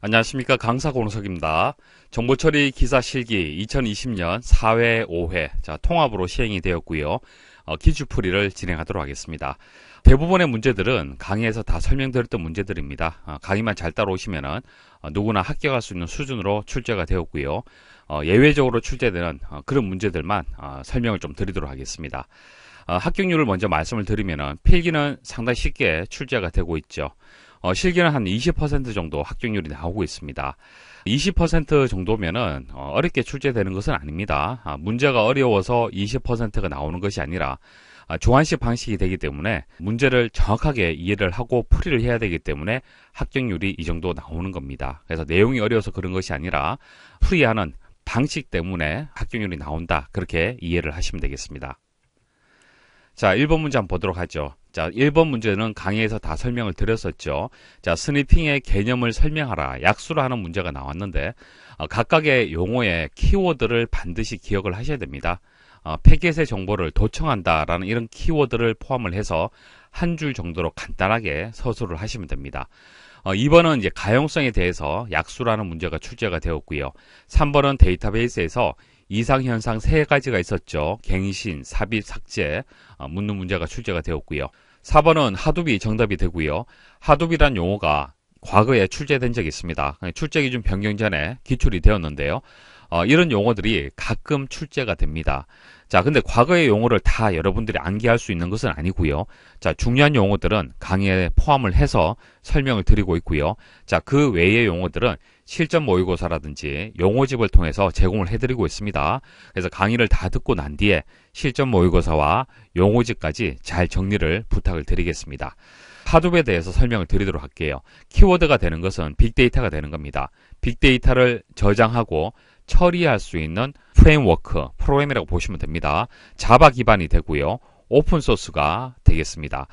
안녕하십니까 강사 권노석입니다 정보처리 기사 실기 2020년 4회 5회 자 통합으로 시행이 되었고요. 어, 기주풀이를 진행하도록 하겠습니다. 대부분의 문제들은 강의에서 다 설명드렸던 문제들입니다. 어, 강의만 잘 따라오시면은 어, 누구나 합격할 수 있는 수준으로 출제가 되었고요. 어, 예외적으로 출제되는 어, 그런 문제들만 어, 설명을 좀 드리도록 하겠습니다. 합격률을 먼저 말씀을 드리면은 필기는 상당히 쉽게 출제가 되고 있죠. 어, 실기는 한 20% 정도 합격률이 나오고 있습니다. 20% 정도면은 어, 렵게 출제되는 것은 아닙니다. 아, 문제가 어려워서 20%가 나오는 것이 아니라 아, 조한식 방식이 되기 때문에 문제를 정확하게 이해를 하고 풀이를 해야 되기 때문에 합격률이 이 정도 나오는 겁니다. 그래서 내용이 어려워서 그런 것이 아니라 풀이하는 방식 때문에 합격률이 나온다. 그렇게 이해를 하시면 되겠습니다. 자, 1번 문장 보도록 하죠. 자, 1번 문제는 강의에서 다 설명을 드렸었죠. 자, 스니핑의 개념을 설명하라. 약수를 하는 문제가 나왔는데 어, 각각의 용어의 키워드를 반드시 기억을 하셔야 됩니다. 어, 패킷의 정보를 도청한다라는 이런 키워드를 포함을 해서 한 줄 정도로 간단하게 서술을 하시면 됩니다. 어, 2번은 이제 가용성에 대해서 약수라는 문제가 출제가 되었고요. 3번은 데이터베이스에서 이상현상 3가지가 있었죠. 갱신, 삽입, 삭제, 어, 묻는 문제가 출제가 되었고요. 4번은 하둡이 정답이 되고요. 하둡이란 용어가 과거에 출제된 적이 있습니다. 출제 기준 변경 전에 기출이 되었는데요. 어, 이런 용어들이 가끔 출제가 됩니다. 자, 근데 과거의 용어를 다 여러분들이 암기할 수 있는 것은 아니고요. 자, 중요한 용어들은 강의에 포함을 해서 설명을 드리고 있고요. 자, 그 외의 용어들은 실전 모의고사라든지 용어집을 통해서 제공을 해드리고 있습니다. 그래서 강의를 다 듣고 난 뒤에 실전 모의고사와 용어집까지 잘 정리를 부탁을 드리겠습니다. 하둡에 대해서 설명을 드리도록 할게요. 키워드가 되는 것은 빅데이터가 되는 겁니다. 빅데이터를 저장하고 처리할 수 있는 프레임워크 프로그램이라고 보시면 됩니다. 자바 기반이 되고요. 오픈소스가 되겠습니다.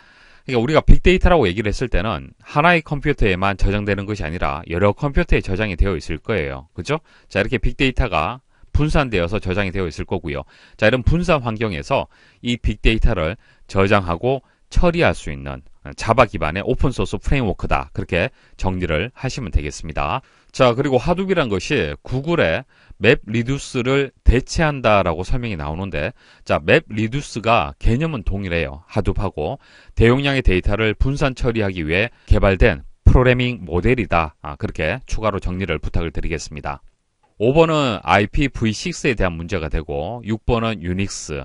그러니까 우리가 빅데이터라고 얘기를 했을 때는 하나의 컴퓨터에만 저장되는 것이 아니라 여러 컴퓨터에 저장이 되어 있을 거예요. 그죠? 자, 이렇게 빅데이터가 분산되어서 저장이 되어 있을 거고요. 자, 이런 분산 환경에서 이 빅데이터를 저장하고 처리할 수 있는 자바 기반의 오픈소스 프레임워크다. 그렇게 정리를 하시면 되겠습니다. 자, 그리고 하둡이란 것이 구글의 맵 리듀스를 대체한다라고 설명이 나오는데 자, 맵 리듀스가 개념은 동일해요. 하둡하고 대용량의 데이터를 분산 처리하기 위해 개발된 프로그래밍 모델이다. 아, 그렇게 추가로 정리를 부탁을 드리겠습니다. 5번은 IPv6에 대한 문제가 되고 6번은 유닉스,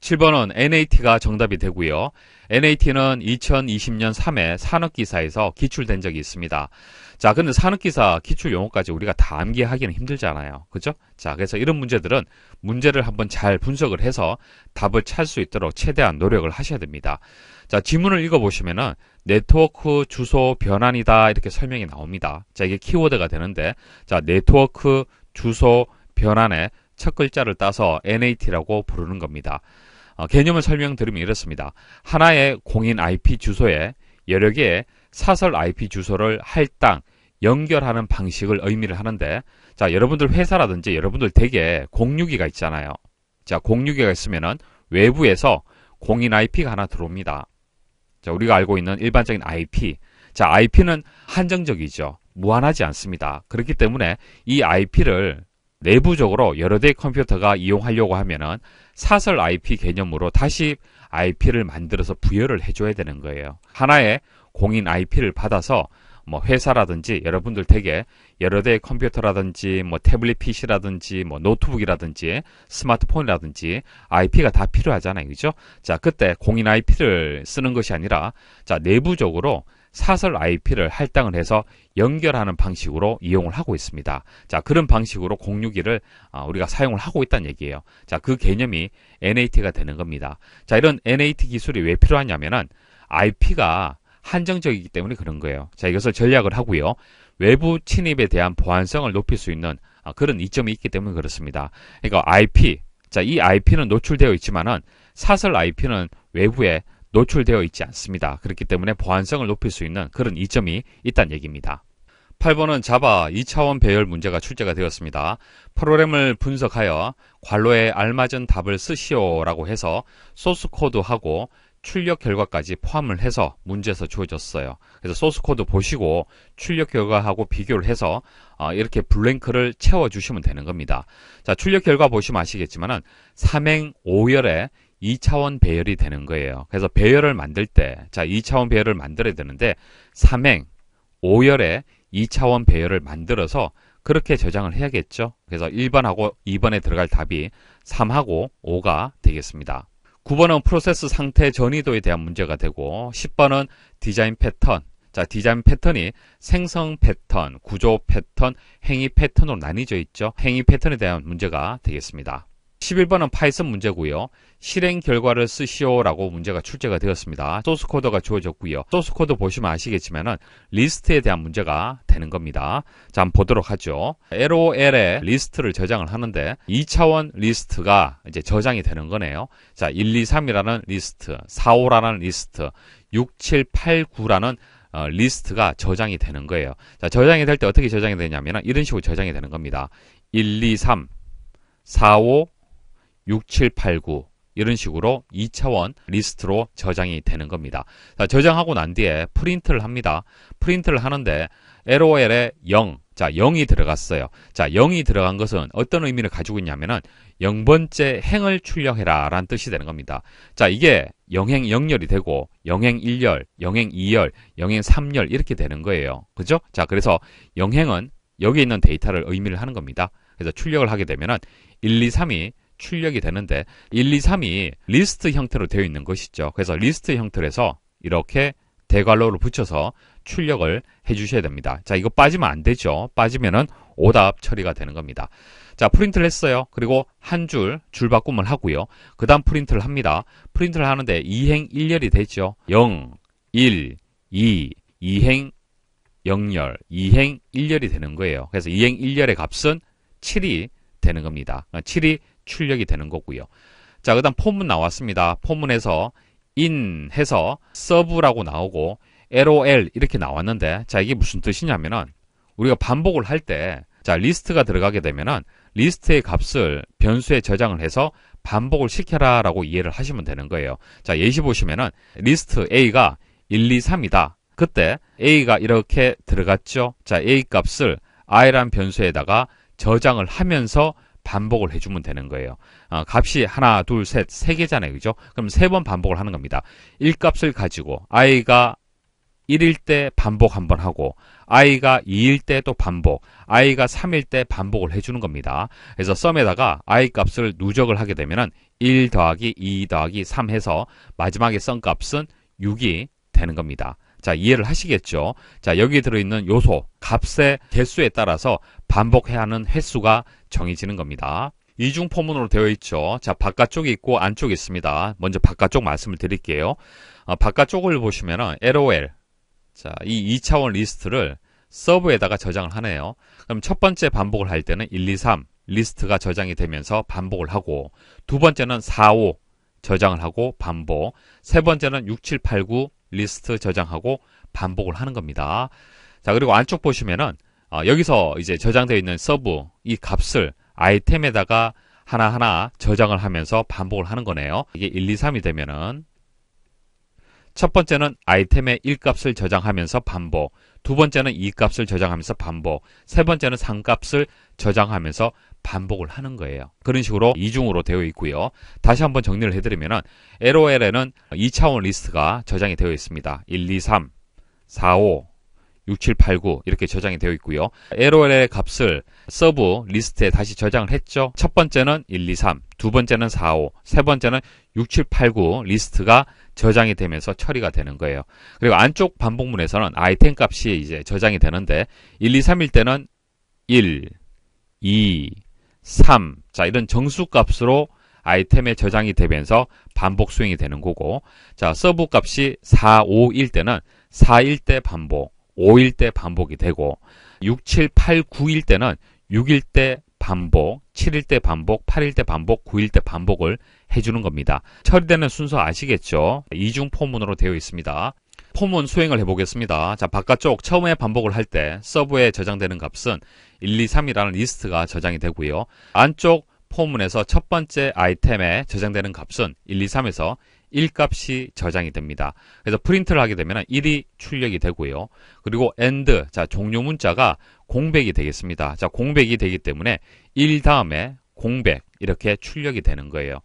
7번은 NAT가 정답이 되고요. NAT는 2020년 3회 산업기사에서 기출된 적이 있습니다. 자, 근데 산업기사 기출 용어까지 우리가 다 암기하기는 힘들잖아요. 그죠? 자, 그래서 이런 문제들은 문제를 한번 잘 분석을 해서 답을 찾을 수 있도록 최대한 노력을 하셔야 됩니다. 자, 지문을 읽어보시면은 네트워크 주소 변환이다 이렇게 설명이 나옵니다. 자, 이게 키워드가 되는데 자, 네트워크 주소 변환에첫 글자를 따서 NAT라고 부르는 겁니다. 어, 개념을 설명드리면 이렇습니다. 하나의 공인 IP 주소에 여러 개의 사설 IP 주소를 할당, 연결하는 방식을 의미를 하는데 자 여러분들 회사라든지 여러분들 댁에 공유기가 있잖아요. 자 공유기가 있으면은 외부에서 공인 IP가 하나 들어옵니다. 자 우리가 알고 있는 일반적인 IP 자 IP는 한정적이죠. 무한하지 않습니다. 그렇기 때문에 이 IP를 내부적으로 여러 대의 컴퓨터가 이용하려고 하면은 사설 IP 개념으로 다시 IP를 만들어서 부여를 해줘야 되는 거예요. 하나의 공인 IP를 받아서 뭐 회사라든지 여러분들 댁에 여러 대의 컴퓨터라든지 뭐 태블릿 PC라든지 뭐 노트북이라든지 스마트폰이라든지 IP가 다 필요하잖아요. 그죠? 자, 그때 공인 IP를 쓰는 것이 아니라 자, 내부적으로 사설 IP를 할당을 해서 연결하는 방식으로 이용을 하고 있습니다. 자, 그런 방식으로 061을 아, 우리가 사용을 하고 있다는 얘기예요. 자, 그 개념이 NAT가 되는 겁니다. 자, 이런 NAT 기술이 왜 필요하냐면은 IP가 한정적이기 때문에 그런 거예요. 자, 이것을 전략을 하고요. 외부 침입에 대한 보안성을 높일 수 있는 아, 그런 이점이 있기 때문에 그렇습니다. 그러니까 IP, 자, 이 IP는 노출되어 있지만은 사설 IP는 외부에 노출되어 있지 않습니다. 그렇기 때문에 보안성을 높일 수 있는 그런 이점이 있다는 얘기입니다. 8번은 자바 2차원 배열 문제가 출제가 되었습니다. 프로그램을 분석하여 관로에 알맞은 답을 쓰시오라고 해서 소스 코드하고 출력 결과까지 포함을 해서 문제에서 주어졌어요. 그래서 소스 코드 보시고 출력 결과하고 비교를 해서 어, 이렇게 블랭크를 채워 주시면 되는 겁니다. 자, 출력 결과 보시면 아시겠지만은 삼행 5열에 2차원 배열이 되는 거예요. 그래서 배열을 만들 때, 자, 2차원 배열을 만들어야 되는데, 삼행, 5열에 2차원 배열을 만들어서 그렇게 저장을 해야겠죠. 그래서 1번하고 2번에 들어갈 답이 3하고 5가 되겠습니다. 9번은 프로세스 상태 전이도에 대한 문제가 되고 10번은 디자인 패턴. 자, 디자인 패턴이 생성 패턴, 구조 패턴, 행위 패턴으로 나뉘어져 있죠. 행위 패턴에 대한 문제가 되겠습니다. 11번은 파이썬 문제고요. 실행 결과를 쓰시오라고 문제가 출제가 되었습니다. 소스 코드가 주어졌고요. 소스 코드 보시면 아시겠지만은 리스트에 대한 문제가 되는 겁니다. 자, 한번 보도록 하죠. LOL에 리스트를 저장을 하는데 2차원 리스트가 이제 저장이 되는 거네요. 자, 1, 2, 3이라는 리스트, 4, 5라는 리스트, 6, 7, 8, 9라는 어, 리스트가 저장이 되는 거예요. 자, 저장이 될 때 어떻게 저장이 되냐면 이런 식으로 저장이 되는 겁니다. 1, 2, 3, 4, 5, 6, 7, 8, 9 이런 식으로 2차원 리스트로 저장이 되는 겁니다. 자, 저장하고 난 뒤에 프린트를 합니다. 프린트를 하는데 LOL에 0, 자 0이 들어갔어요. 자 0이 들어간 것은 어떤 의미를 가지고 있냐면은 0번째 행을 출력해라 라는 뜻이 되는 겁니다. 자 이게 0행 0열이 되고 0행 1열, 0행 2열, 0행 3열 이렇게 되는 거예요. 그죠? 자 그래서 0행은 여기 있는 데이터를 의미를 하는 겁니다. 그래서 출력을 하게 되면은 1, 2, 3이 출력이 되는데 1, 2, 3이 리스트 형태로 되어 있는 것이죠. 그래서 리스트 형태에서 이렇게 대괄호를 붙여서 출력을 해 주셔야 됩니다. 자, 이거 빠지면 안 되죠. 빠지면은 오답 처리가 되는 겁니다. 자, 프린트를 했어요. 그리고 한 줄, 줄 바꿈을 하고요. 그 다음 프린트를 합니다. 프린트를 하는데 2행 1열이 되죠. 0, 1, 2, 2행 0열, 2행 1열이 되는 거예요. 그래서 2행 1열의 값은 7이 되는 겁니다. 7이 출력이 되는 거고요. 자, 그 다음 포문 나왔습니다. 포문에서 in 해서 서브라고 나오고 lol 이렇게 나왔는데 자, 이게 무슨 뜻이냐면은 우리가 반복을 할 때 자, 리스트가 들어가게 되면은 리스트의 값을 변수에 저장을 해서 반복을 시켜라 라고 이해를 하시면 되는 거예요. 자, 예시 보시면은 리스트 A가 1, 2, 3이다. 그때 A가 이렇게 들어갔죠. 자, A 값을 I란 변수에다가 저장을 하면서 반복을 해주면 되는 거예요. 어, 값이 하나, 둘, 셋, 세 개잖아요. 그죠? 그럼 세 번 반복을 하는 겁니다. 1값을 가지고 아이가 1일 때 반복 한 번 하고 아이가 2일 때 또 반복, 아이가 3일 때 반복을 해주는 겁니다. 그래서 썸에다가 아이 값을 누적을 하게 되면 은1 더하기 2 더하기 3 해서 마지막에 썸 값은 6이 되는 겁니다. 자, 이해를 하시겠죠? 자, 여기 들어있는 요소, 값의 개수에 따라서 반복해야 하는 횟수가 정해지는 겁니다. 이중 포문으로 되어 있죠. 자, 바깥쪽이 있고 안쪽이 있습니다. 먼저 바깥쪽 말씀을 드릴게요. 아, 바깥쪽을 보시면 LOL. 자, 이 2차원 리스트를 서브에다가 저장을 하네요. 그럼 첫 번째 반복을 할 때는 1, 2, 3 리스트가 저장이 되면서 반복을 하고 두 번째는 4, 5 저장을 하고 반복 세 번째는 6, 7, 8, 9 리스트 저장하고 반복을 하는 겁니다. 자, 그리고 안쪽 보시면은 어, 여기서 이제 저장되어 있는 서브 이 값을 아이템에다가 하나하나 저장을 하면서 반복을 하는 거네요. 이게 1, 2, 3이 되면은 첫 번째는 아이템의 1값을 저장하면서 반복, 두 번째는 2값을 저장하면서 반복, 세 번째는 3값을 저장하면서 반복을 하는 거예요. 그런 식으로 이중으로 되어 있고요. 다시 한번 정리를 해드리면 LOL에는 2차원 리스트가 저장이 되어 있습니다. 1, 2, 3, 4, 5, 6, 7, 8, 9 이렇게 저장이 되어 있고요. LOL의 값을 서브 리스트에 다시 저장을 했죠. 첫 번째는 1, 2, 3, 두 번째는 4, 5, 세 번째는 6, 7, 8, 9 리스트가 저장이 되면서 처리가 되는 거예요. 그리고 안쪽 반복문에서는 아이템 값이 이제 저장이 되는데 1, 2, 3일 때는 1, 2, 3. 자, 이런 정수 값으로 아이템에 저장이 되면서 반복 수행이 되는 거고, 자, 서브 값이 4, 5일 때는 4일 때 반복, 5일 때 반복이 되고, 6, 7, 8, 9일 때는 6일 때 반복, 7일 때 반복, 8일 때 반복, 9일 때 반복을 해주는 겁니다. 처리되는 순서 아시겠죠? 이중 포문으로 되어 있습니다. 포문 수행을 해보겠습니다. 자, 바깥쪽 처음에 반복을 할 때 서브에 저장되는 값은 1, 2, 3이라는 리스트가 저장이 되고요. 안쪽 포문에서 첫 번째 아이템에 저장되는 값은 1, 2, 3에서 1값이 저장이 됩니다. 그래서 프린트를 하게 되면 1이 출력이 되고요. 그리고 end, 자, 종료 문자가 공백이 되겠습니다. 자, 공백이 되기 때문에 1 다음에 공백 이렇게 출력이 되는 거예요.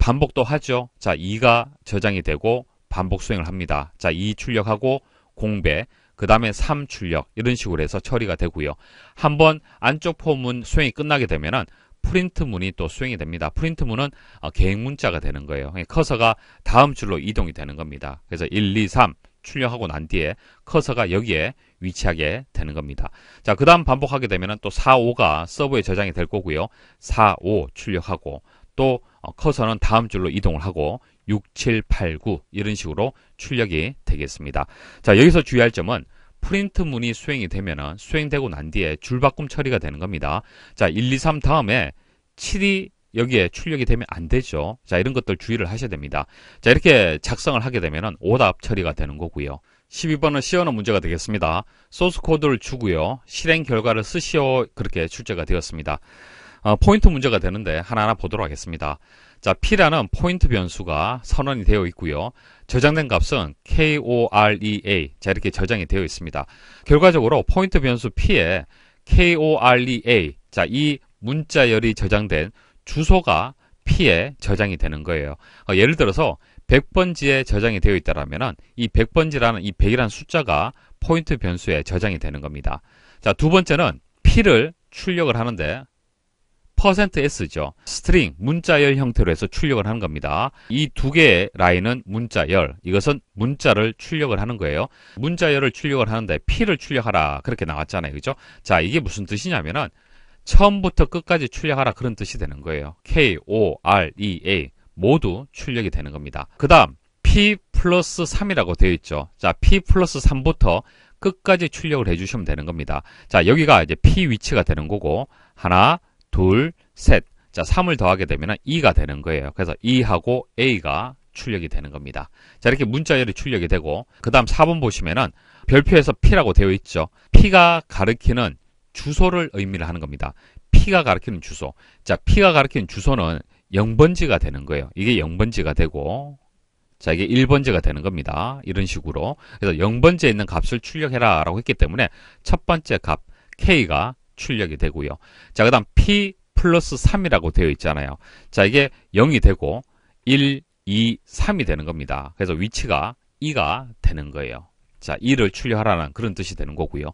반복도 하죠. 자, 2가 저장이 되고 반복 수행을 합니다. 자, 2 출력하고 공배, 그 다음에 3 출력 이런 식으로 해서 처리가 되고요. 한번 안쪽 포문 수행이 끝나게 되면은 프린트 문이 또 수행이 됩니다. 프린트 문은 어, 계획 문자가 되는 거예요. 예, 커서가 다음 줄로 이동이 되는 겁니다. 그래서 1, 2, 3 출력하고 난 뒤에 커서가 여기에 위치하게 되는 겁니다. 자, 그 다음 반복하게 되면 또 4, 5가 서버에 저장이 될 거고요. 4, 5 출력하고 또 어, 커서는 다음 줄로 이동을 하고 6, 7, 8, 9 이런 식으로 출력이 되겠습니다. 자 여기서 주의할 점은 프린트 문이 수행이 되면은 수행되고 난 뒤에 줄바꿈 처리가 되는 겁니다. 자 1, 2, 3 다음에 7이 여기에 출력이 되면 안 되죠. 자 이런 것들 주의를 하셔야 됩니다. 자 이렇게 작성을 하게 되면은 오답 처리가 되는 거고요. 12번은 시어는 문제가 되겠습니다. 소스 코드를 주고요. 실행 결과를 쓰시오 그렇게 출제가 되었습니다. 어, 포인트 문제가 되는데 하나하나 보도록 하겠습니다. 자, P라는 포인트 변수가 선언이 되어 있고요. 저장된 값은 KOREA 자 이렇게 저장이 되어 있습니다. 결과적으로 포인트 변수 P에 KOREA 자이 문자열이 저장된 주소가 P에 저장이 되는 거예요. 어, 예를 들어서 100번지에 저장이 되어 있다라면은 이 100번지라는 이 100이라는 숫자가 포인트 변수에 저장이 되는 겁니다. 자, 두 번째는 P를 출력을 하는데 %s죠. 스트링, 문자열 형태로 해서 출력을 하는 겁니다. 이 두 개의 라인은 문자열, 이것은 문자를 출력을 하는 거예요. 문자열을 출력을 하는데 P를 출력하라 그렇게 나왔잖아요. 그죠? 자, 이게 무슨 뜻이냐면은 처음부터 끝까지 출력하라 그런 뜻이 되는 거예요. K, O, R, E, A 모두 출력이 되는 겁니다. 그 다음 P 플러스 3이라고 되어 있죠. 자, P 플러스 3부터 끝까지 출력을 해주시면 되는 겁니다. 자, 여기가 이제 P 위치가 되는 거고 하나, 둘, 셋. 자, 3을 더하게 되면 2가 되는 거예요. 그래서 2하고 A가 출력이 되는 겁니다. 자, 이렇게 문자열이 출력이 되고 그 다음 4번 보시면은 별표에서 P라고 되어 있죠. P가 가리키는 주소를 의미를 하는 겁니다. P가 가리키는 주소. 자, P가 가리키는 주소는 0번지가 되는 거예요. 이게 0번지가 되고 자, 이게 1번지가 되는 겁니다. 이런 식으로. 그래서 0번지에 있는 값을 출력해라 라고 했기 때문에 첫 번째 값 K가 출력이 되고요. 자, 그 다음 P 플러스 3이라고 되어 있잖아요. 자, 이게 0이 되고 1, 2, 3이 되는 겁니다. 그래서 위치가 2가 되는 거예요. 자, 2를 출력하라는 그런 뜻이 되는 거고요.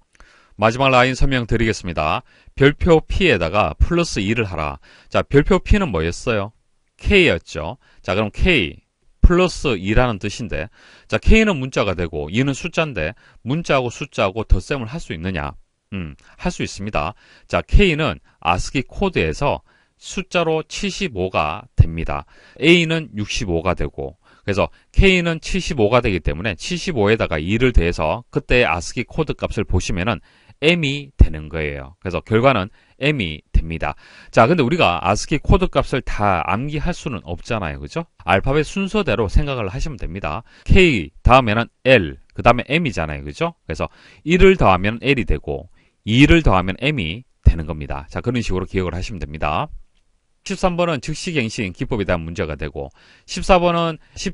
마지막 라인 설명드리겠습니다. 별표 P에다가 플러스 2를 하라. 자, 별표 P는 뭐였어요? K였죠. 자, 그럼 K 플러스 2라는 뜻인데 자, K는 문자가 되고 2는 숫자인데 문자하고 숫자하고 덧셈을 할 수 있느냐? 음, 할 수 있습니다. 자, K는 ASCII 코드에서 숫자로 75가 됩니다. A는 65가 되고, 그래서 K는 75가 되기 때문에 75에다가 2를 대해서 그때의 ASCII 코드 값을 보시면은 M이 되는 거예요. 그래서 결과는 M이 됩니다. 자, 근데 우리가 ASCII 코드 값을 다 암기할 수는 없잖아요. 그죠? 알파벳 순서대로 생각을 하시면 됩니다. K 다음에는 L, 그 다음에 M이잖아요. 그죠? 그래서 1을 더하면 L이 되고, 2를 더하면 m이 되는 겁니다. 자, 그런 식으로 기억을 하시면 됩니다. 13번은 즉시갱신 기법에 대한 문제가 되고 14번은 1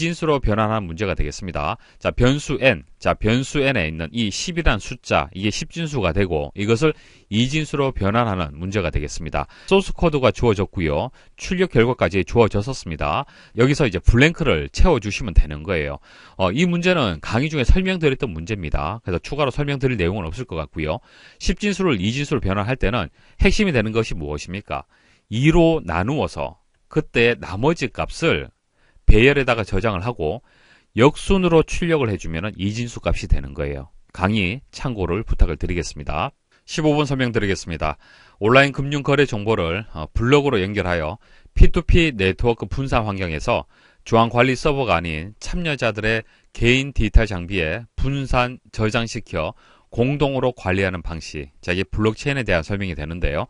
0진수를2진수로 변환한 문제가 되겠습니다. 자 변수 n, 자 변수 n에 있는 이 10이란 숫자 이게 1 0진수가 되고 이것을 2진수로 변환하는 문제가 되겠습니다. 소스 코드가 주어졌고요. 출력 결과까지 주어졌었습니다. 여기서 이제 블랭크를 채워주시면 되는 거예요. 어, 이 문제는 강의 중에 설명드렸던 문제입니다. 그래서 추가로 설명드릴 내용은 없을 것 같고요. 1 0진수를2진수로 변환할 때는 핵심이 되는 것이 무엇입니까? 2로 나누어서 그때 나머지 값을 배열에다가 저장을 하고 역순으로 출력을 해주면 이진수 값이 되는 거예요. 강의 참고를 부탁을 드리겠습니다. 15분 설명드리겠습니다. 온라인 금융거래 정보를 어, 블록으로 연결하여 P2P 네트워크 분산 환경에서 중앙관리 서버가 아닌 참여자들의 개인 디지털 장비에 분산 저장시켜 공동으로 관리하는 방식, 자, 이 블록체인에 대한 설명이 되는데요.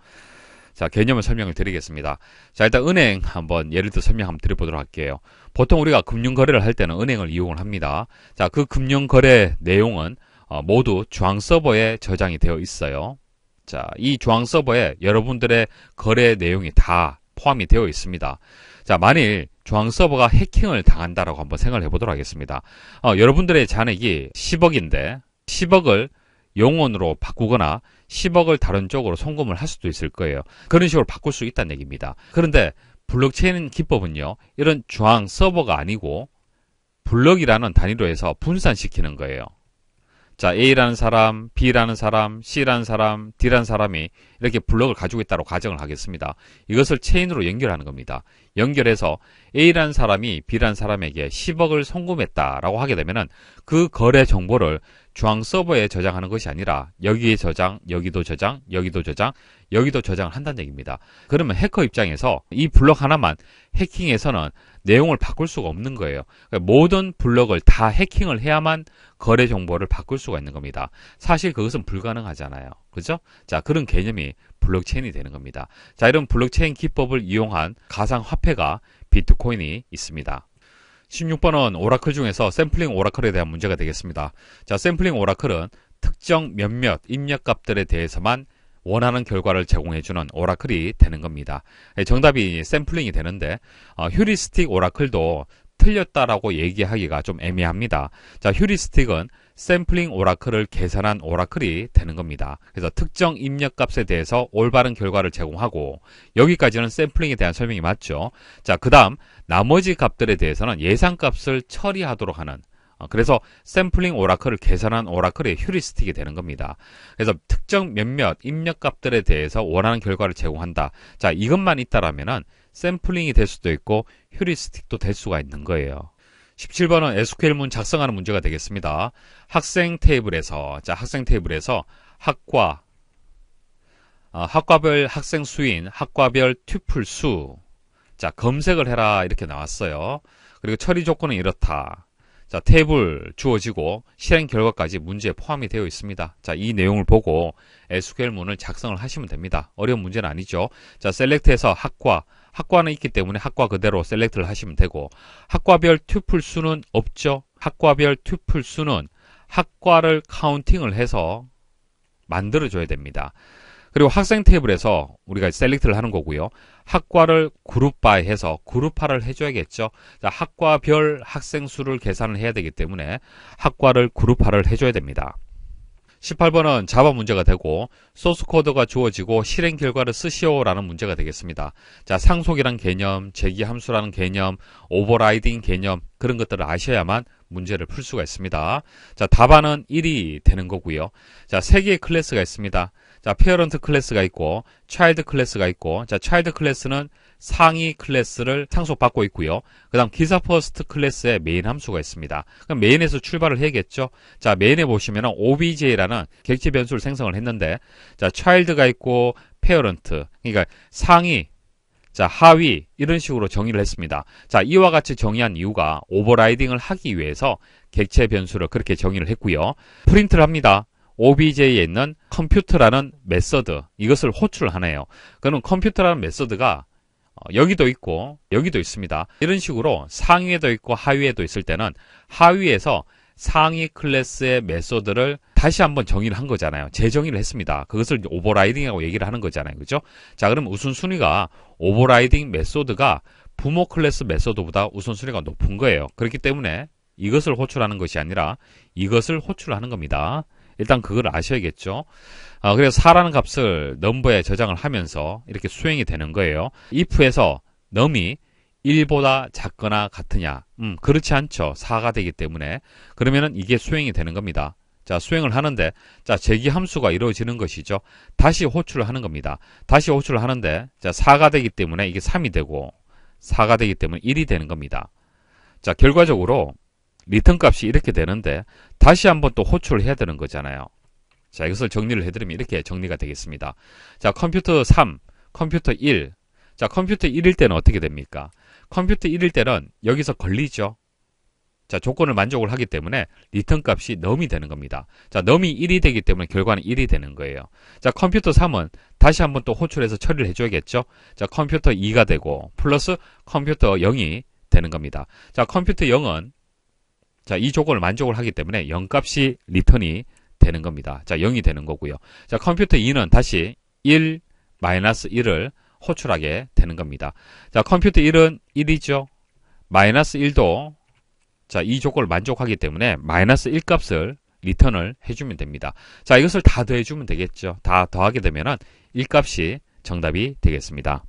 자, 개념을 설명을 드리겠습니다. 자, 일단 은행 한번 예를 들어 설명 한번 드려보도록 할게요. 보통 우리가 금융거래를 할 때는 은행을 이용을 합니다. 자, 그 금융거래 내용은 어, 모두 중앙 서버에 저장이 되어 있어요. 자, 이 중앙 서버에 여러분들의 거래 내용이 다 포함이 되어 있습니다. 자, 만일 중앙 서버가 해킹을 당한다라고 한번 생각을 해보도록 하겠습니다. 어, 여러분들의 잔액이 10억인데 10억을 영원으로 바꾸거나 10억을 다른 쪽으로 송금을 할 수도 있을 거예요. 그런 식으로 바꿀 수 있다는 얘기입니다. 그런데 블록체인 기법은요. 이런 중앙 서버가 아니고 블록이라는 단위로 해서 분산시키는 거예요. 자, A라는 사람, B라는 사람, C라는 사람, D라는 사람이 이렇게 블록을 가지고 있다고 가정을 하겠습니다. 이것을 체인으로 연결하는 겁니다. 연결해서 A라는 사람이 B라는 사람에게 10억을 송금했다라고 하게 되면그 거래 정보를 중앙 서버에 저장하는 것이 아니라 여기에 저장, 여기도 저장, 여기도 저장, 여기도 저장을 한다는 얘기입니다. 그러면 해커 입장에서 이 블럭 하나만 해킹해서는 내용을 바꿀 수가 없는 거예요. 그러니까 모든 블럭을 다 해킹을 해야만 거래 정보를 바꿀 수가 있는 겁니다. 사실 그것은 불가능하잖아요. 그죠? 자, 그런 개념이 블록체인이 되는 겁니다. 자, 이런 블록체인 기법을 이용한 가상화폐가 비트코인이 있습니다. 16번은 오라클 중에서 샘플링 오라클에 대한 문제가 되겠습니다. 자, 샘플링 오라클은 특정 몇몇 입력값들에 대해서만 원하는 결과를 제공해주는 오라클이 되는 겁니다. 예, 정답이 샘플링이 되는데 어, 휴리스틱 오라클도 틀렸다라고 얘기하기가 좀 애매합니다. 자, 휴리스틱은 샘플링 오라클을 계산한 오라클이 되는 겁니다. 그래서 특정 입력값에 대해서 올바른 결과를 제공하고 여기까지는 샘플링에 대한 설명이 맞죠. 자, 그 다음 나머지 값들에 대해서는 예상값을 처리하도록 하는 어, 그래서 샘플링 오라클을 계산한 오라클의 휴리스틱이 되는 겁니다. 그래서 특정 몇몇 입력값들에 대해서 원하는 결과를 제공한다. 자, 이것만 있다라면은 샘플링이 될 수도 있고 휴리스틱도 될 수가 있는 거예요. 17번은 SQL문 작성하는 문제가 되겠습니다. 학생 테이블에서 자 학생 테이블에서 학과 어, 학과별 학생 수인, 학과별 튜플 수. 자, 검색을 해라 이렇게 나왔어요. 그리고 처리 조건은 이렇다. 자, 테이블 주어지고 실행 결과까지 문제에 포함이 되어 있습니다. 자, 이 내용을 보고 SQL 문을 작성을 하시면 됩니다. 어려운 문제는 아니죠. 자, 셀렉트에서 학과 학과는 있기 때문에 학과 그대로 셀렉트를 하시면 되고 학과별 튜플 수는 없죠. 학과별 튜플 수는 학과를 카운팅을 해서 만들어줘야 됩니다. 그리고 학생 테이블에서 우리가 셀렉트를 하는 거고요. 학과를 그룹바해서 그룹화를 해줘야겠죠. 학과별 학생 수를 계산을 해야 되기 때문에 학과를 그룹화를 해줘야 됩니다. 18번은 자바 문제가 되고 소스코드가 주어지고 실행 결과를 쓰시오 라는 문제가 되겠습니다. 자 상속이란 개념, 제기함수라는 개념, 오버라이딩 개념 그런 것들을 아셔야만 문제를 풀 수가 있습니다. 자 답안은 1이 되는 거고요. 자세 개의 클래스가 있습니다. 자, 페어런트 클래스가 있고, 차일드 클래스가 있고, 자, 차일드 클래스는 상위 클래스를 상속받고 있고요. 그 다음 기사 퍼스트 클래스의 메인 함수가 있습니다. 그럼 메인에서 출발을 해야겠죠. 자 메인에 보시면 OBJ라는 객체 변수를 생성을 했는데 자 child가 있고 parent 그러니까 상위 자, 하위 이런 식으로 정의를 했습니다. 자, 이와 같이 정의한 이유가 오버라이딩을 하기 위해서 객체 변수를 그렇게 정의를 했고요. 프린트를 합니다. OBJ에 있는 컴퓨터라는 메서드 이것을 호출하네요. 그는 컴퓨터라는 메서드가 어, 여기도 있고 여기도 있습니다. 이런 식으로 상위에도 있고 하위에도 있을 때는 하위에서 상위 클래스의 메소드를 다시 한번 정의를 한 거잖아요. 재정의를 했습니다. 그것을 오버라이딩이라고 얘기를 하는 거잖아요. 그죠? 자, 그럼 우선순위가 오버라이딩 메소드가 부모 클래스 메소드보다 우선순위가 높은 거예요. 그렇기 때문에 이것을 호출하는 것이 아니라 이것을 호출하는 겁니다. 일단 그걸 아셔야겠죠. 어, 그래서 4라는 값을 넘버에 저장을 하면서 이렇게 수행이 되는 거예요. if에서 넘이 1보다 작거나 같으냐? 음, 그렇지 않죠. 4가 되기 때문에. 그러면은 이게 수행이 되는 겁니다. 자, 수행을 하는데, 자, 제기 함수가 이루어지는 것이죠. 다시 호출을 하는 겁니다. 다시 호출을 하는데, 자, 4가 되기 때문에 이게 3이 되고, 4가 되기 때문에 1이 되는 겁니다. 자, 결과적으로 리턴 값이 이렇게 되는데 다시 한번 또 호출을 해야 되는 거잖아요. 자 이것을 정리를 해드리면 이렇게 정리가 되겠습니다. 자 컴퓨터 3, 컴퓨터 1. 자 컴퓨터 1일 때는 어떻게 됩니까? 컴퓨터 1일 때는 여기서 걸리죠. 자 조건을 만족을 하기 때문에 리턴 값이 넘이 되는 겁니다. 자 넘이 1이 되기 때문에 결과는 1이 되는 거예요. 자 컴퓨터 3은 다시 한번 또 호출해서 처리를 해줘야겠죠. 자 컴퓨터 2가 되고 플러스 컴퓨터 0이 되는 겁니다. 자 컴퓨터 0은 자, 이 조건을 만족을 하기 때문에 0값이 리턴이 되는 겁니다. 자, 0이 되는 거고요. 자, 컴퓨터 2는 다시 1 마이너스 1을 호출하게 되는 겁니다. 자, 컴퓨터 1은 1이죠. 마이너스 1도 자, 이 조건을 만족하기 때문에 마이너스 1 값을 리턴을 해주면 됩니다. 자, 이것을 다 더해주면 되겠죠. 다 더하게 되면1 값이 정답이 되겠습니다.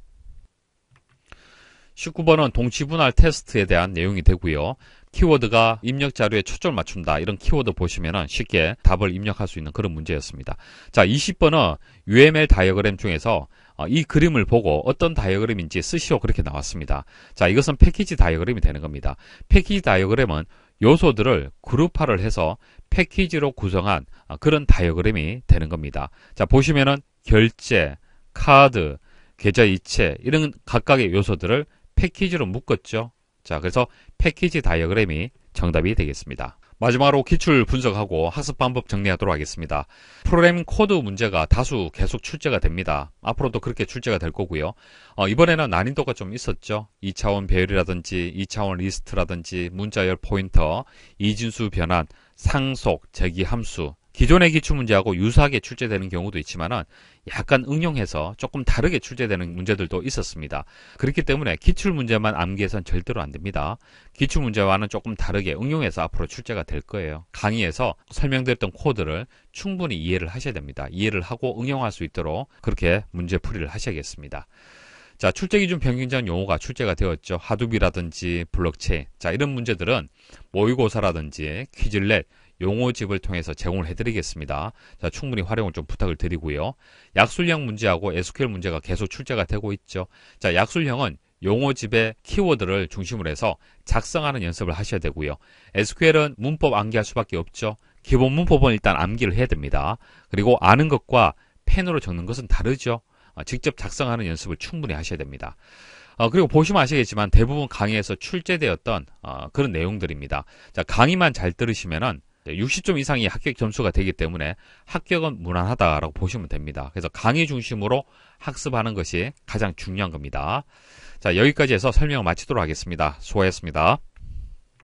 19번은 동치분할 테스트에 대한 내용이 되고요. 키워드가 입력 자료에 초점을 맞춘다. 이런 키워드 보시면 쉽게 답을 입력할 수 있는 그런 문제였습니다. 자, 20번은 UML 다이어그램 중에서 어, 이 그림을 보고 어떤 다이어그램인지 쓰시오 그렇게 나왔습니다. 자, 이것은 패키지 다이어그램이 되는 겁니다. 패키지 다이어그램은 요소들을 그룹화를 해서 패키지로 구성한 어, 그런 다이어그램이 되는 겁니다. 자, 보시면은 결제, 카드, 계좌이체 이런 각각의 요소들을 패키지로 묶었죠. 자, 그래서 패키지 다이어그램이 정답이 되겠습니다. 마지막으로 기출 분석하고 학습 방법 정리하도록 하겠습니다. 프로그램 코드 문제가 다수 계속 출제가 됩니다. 앞으로도 그렇게 출제가 될 거고요. 어, 이번에는 난이도가 좀 있었죠. 2차원 배열이라든지 2차원 리스트라든지 문자열 포인터, 이진수 변환, 상속, 제기 함수, 기존의 기출문제하고 유사하게 출제되는 경우도 있지만 약간 응용해서 조금 다르게 출제되는 문제들도 있었습니다. 그렇기 때문에 기출문제만 암기해선 절대로 안됩니다. 기출문제와는 조금 다르게 응용해서 앞으로 출제가 될 거예요. 강의에서 설명드렸던 코드를 충분히 이해를 하셔야 됩니다. 이해를 하고 응용할 수 있도록 그렇게 문제풀이를 하셔야겠습니다. 자, 출제기준 변경된 용어가 출제가 되었죠. 하두비라든지 블록체인. 자, 이런 문제들은 모의고사라든지 퀴즐렛, 용어집을 통해서 제공을 해드리겠습니다. 자, 충분히 활용을 좀 부탁을 드리고요. 약술형 문제하고 SQL 문제가 계속 출제가 되고 있죠. 자, 약술형은 용어집의 키워드를 중심으로 해서 작성하는 연습을 하셔야 되고요. SQL은 문법 암기할 수밖에 없죠. 기본 문법은 일단 암기를 해야 됩니다. 그리고 아는 것과 펜으로 적는 것은 다르죠. 어, 직접 작성하는 연습을 충분히 하셔야 됩니다. 어, 그리고 보시면 아시겠지만 대부분 강의에서 출제되었던 어, 그런 내용들입니다. 자, 강의만 잘 들으시면은 60점 이상이 합격 점수가 되기 때문에 합격은 무난하다라고 보시면 됩니다. 그래서 강의 중심으로 학습하는 것이 가장 중요한 겁니다. 자, 여기까지 해서 설명을 마치도록 하겠습니다. 수고하셨습니다.